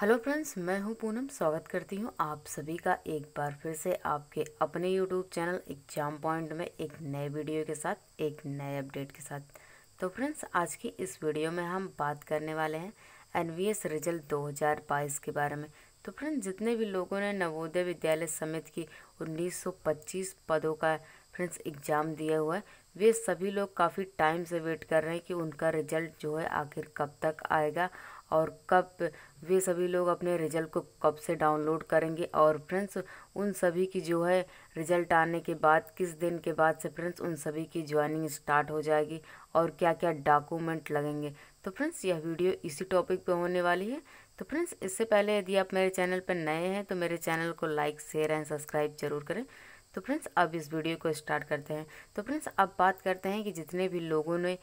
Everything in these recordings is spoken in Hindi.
हेलो फ्रेंड्स मैं हूं पूनम स्वागत करती हूं आप सभी का एक बार फिर से आपके अपने यूट्यूब चैनल एग्जाम पॉइंट में एक नए वीडियो के साथ एक नए अपडेट के साथ तो फ्रेंड्स आज की इस वीडियो में हम बात करने वाले हैं एन रिजल्ट 2022 के बारे में तो फ्रेंड्स जितने भी लोगों ने नवोदय विद्यालय समिति की उन्नीस पदों का फ्रेंड्स एग्ज़ाम दिया हुआ है वे सभी लोग काफ़ी टाइम से वेट कर रहे हैं कि उनका रिजल्ट जो है आखिर कब तक आएगा और कब वे सभी लोग अपने रिजल्ट को कब से डाउनलोड करेंगे और फ्रेंड्स उन सभी की जो है रिजल्ट आने के बाद किस दिन के बाद से फ्रेंड्स उन सभी की ज्वाइनिंग स्टार्ट हो जाएगी और क्या क्या डॉक्यूमेंट लगेंगे तो फ्रेंड्स यह वीडियो इसी टॉपिक पे होने वाली है तो फ्रेंड्स इससे पहले यदि आप मेरे चैनल पर नए हैं तो मेरे चैनल को लाइक शेयर एंड सब्सक्राइब जरूर करें तो फ्रेंड्स अब इस वीडियो को स्टार्ट करते हैं तो फ्रेंड्स अब बात करते हैं कि जितने भी लोगों ने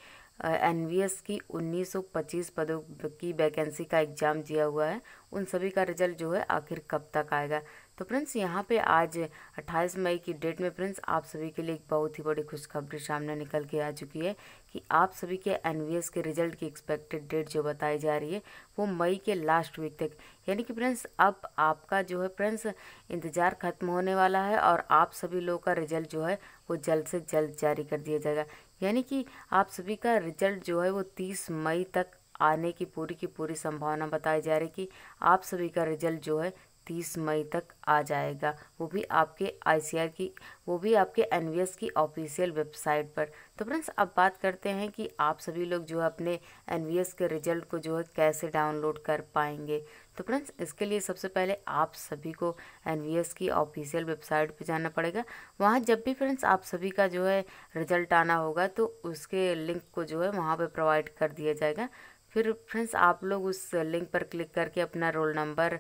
एन की 1925 पदों की वैकेंसी का एग्ज़ाम दिया हुआ है उन सभी का रिजल्ट जो है आखिर कब तक आएगा तो फ्रेंड्स यहाँ पे आज 28 मई की डेट में फ्रेंड्स आप सभी के लिए एक बहुत ही बड़ी खुशखबरी सामने निकल के आ चुकी है कि आप सभी के एन के रिजल्ट की एक्सपेक्टेड डेट जो बताई जा रही है वो मई के लास्ट वीक तक यानी कि फ्रेंड्स अब आपका जो है फ्रेंड्स इंतज़ार खत्म होने वाला है और आप सभी लोगों का रिजल्ट जो है वो जल्द से जल्द जारी कर दिया जाएगा यानी कि आप सभी का रिजल्ट जो है वो तीस मई तक आने की पूरी की पूरी संभावना बताई जा रही कि आप सभी का रिजल्ट जो है तीस मई तक आ जाएगा वो भी आपके आई की वो भी आपके एन की ऑफिशियल वेबसाइट पर तो फ्रेंड्स अब बात करते हैं कि आप सभी लोग जो है अपने एन के रिजल्ट को जो है कैसे डाउनलोड कर पाएंगे तो फ्रेंड्स इसके लिए सबसे पहले आप सभी को एन की ऑफिशियल वेबसाइट पर जाना पड़ेगा वहाँ जब भी फ्रेंड्स आप सभी का जो है रिजल्ट आना होगा तो उसके लिंक को जो है वहाँ पर प्रोवाइड कर दिया जाएगा फिर फ्रेंड्स आप लोग उस लिंक पर क्लिक करके अपना रोल नंबर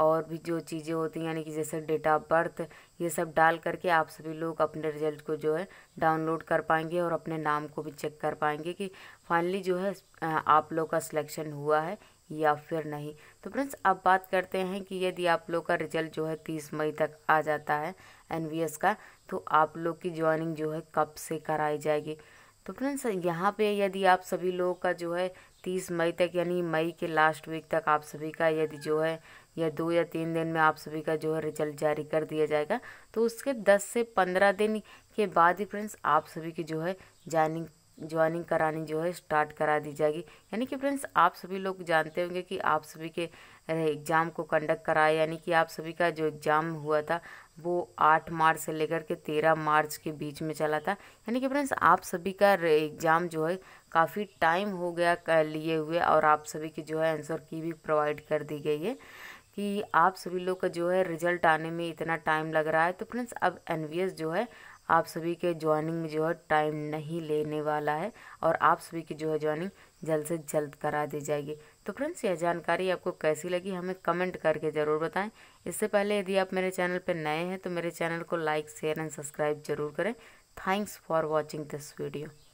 और भी जो चीज़ें होती हैं यानी कि जैसे डेट ऑफ बर्थ ये सब डाल करके आप सभी लोग अपने रिजल्ट को जो है डाउनलोड कर पाएंगे और अपने नाम को भी चेक कर पाएंगे कि फाइनली जो है आप लोग का सिलेक्शन हुआ है या फिर नहीं तो फ्रेंड्स अब बात करते हैं कि यदि आप लोग का रिजल्ट जो है तीस मई तक आ जाता है एन का तो आप लोग की ज्वाइनिंग जो है कब से कराई जाएगी तो फ्रेंड्स यहाँ पे यदि आप सभी लोगों का जो है तीस मई तक यानी मई के लास्ट वीक तक आप सभी का यदि जो है या दो या तीन दिन में आप सभी का जो है रिजल्ट जारी कर दिया जाएगा तो उसके दस से पंद्रह दिन के बाद ही फ्रेंड्स आप सभी की जो है ज्वाइनिंग ज्वाइनिंग करानी जो है स्टार्ट करा दी जाएगी यानी कि फ्रेंड्स आप सभी लोग जानते होंगे कि आप सभी के एग्ज़ाम को कंडक्ट कराए यानी कि आप सभी का जो एग्ज़ाम हुआ था वो आठ मार्च से लेकर के तेरह मार्च के बीच में चला था यानी कि फ्रेंड्स आप सभी का एग्ज़ाम जो है काफ़ी टाइम हो गया लिए हुए और आप सभी की जो है आंसर की भी प्रोवाइड कर दी गई है कि आप सभी लोग का जो है रिजल्ट आने में इतना टाइम लग रहा है तो फ्रेंड्स अब एन जो है आप सभी के ज्वाइनिंग में जो है टाइम नहीं लेने वाला है और आप सभी की जो है ज्वाइनिंग जल्द से जल्द करा दी जाएगी तो फ्रेंड्स यह जानकारी आपको कैसी लगी हमें कमेंट करके ज़रूर बताएं इससे पहले यदि आप मेरे चैनल पर नए हैं तो मेरे चैनल को लाइक शेयर एंड सब्सक्राइब जरूर करें thanks for watching this video